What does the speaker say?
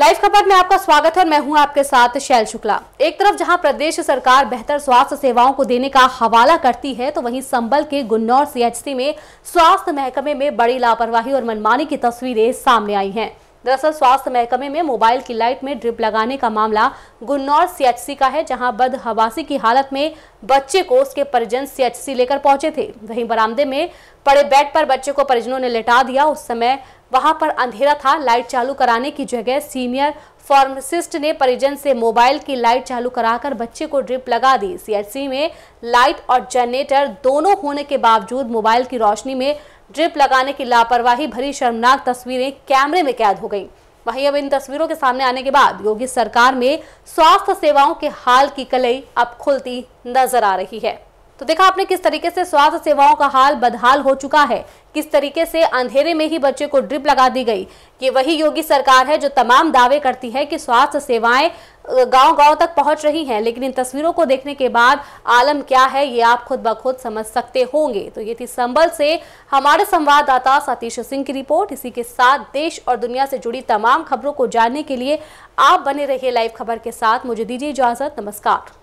live खबर में आपका स्वागत है और मैं हूं आपके साथ शैल शुक्ला एक तरफ जहां प्रदेश सरकार बेहतर स्वास्थ्य सेवाओं को देने का हवाला करती है तो वहीं संबल के गुन्नौर सीएचसी में स्वास्थ्य महकमे में बड़ी लापरवाही और मनमानी की तस्वीरें सामने आई हैं दरअसल स्वास्थ्य महकमे में मोबाइल की लाइट में ड्रिप लगाने का मामला गुन्नौर सीएचसी का है जहां बदहवासी की हालत में बच्चे को उसके परिजन सीएचसी लेकर पहुंचे थे वहीं बरामदे में पड़े बेड पर बच्चे को परिजनों ने लेटा दिया उस समय वहां पर अंधेरा था लाइट चालू कराने की जगह सीनियर फार्मासिस्ट ने परिजन से मोबाइल की लाइट चालू कराकर बच्चे को ड्रिप लगा दी सीएचसी में लाइट और जनरेटर दोनों होने के बावजूद मोबाइल की रोशनी में ड्रिप लगाने की लापरवाही भरी शर्मनाक तस्वीरें कैमरे में कैद हो गई वहीं अब इन तस्वीरों के सामने आने के बाद योगी सरकार में स्वास्थ्य सेवाओं के हाल की कलई अब खुलती नजर आ रही है तो देखा आपने किस तरीके से स्वास्थ्य सेवाओं का हाल बदहाल हो चुका है किस तरीके से अंधेरे में ही बच्चे को ड्रिप लगा दी गई ये वही योगी सरकार है जो तमाम दावे करती है कि स्वास्थ्य सेवाएं गांव गांव तक पहुंच रही हैं लेकिन इन तस्वीरों को देखने के बाद आलम क्या है ये आप खुद ब खुद समझ सकते होंगे तो ये थी संबल से हमारे संवाददाता सतीश सिंह की रिपोर्ट इसी के साथ देश और दुनिया से जुड़ी तमाम खबरों को जानने के लिए आप बने रहिए लाइव खबर के साथ मुझे दीजिए इजाजत नमस्कार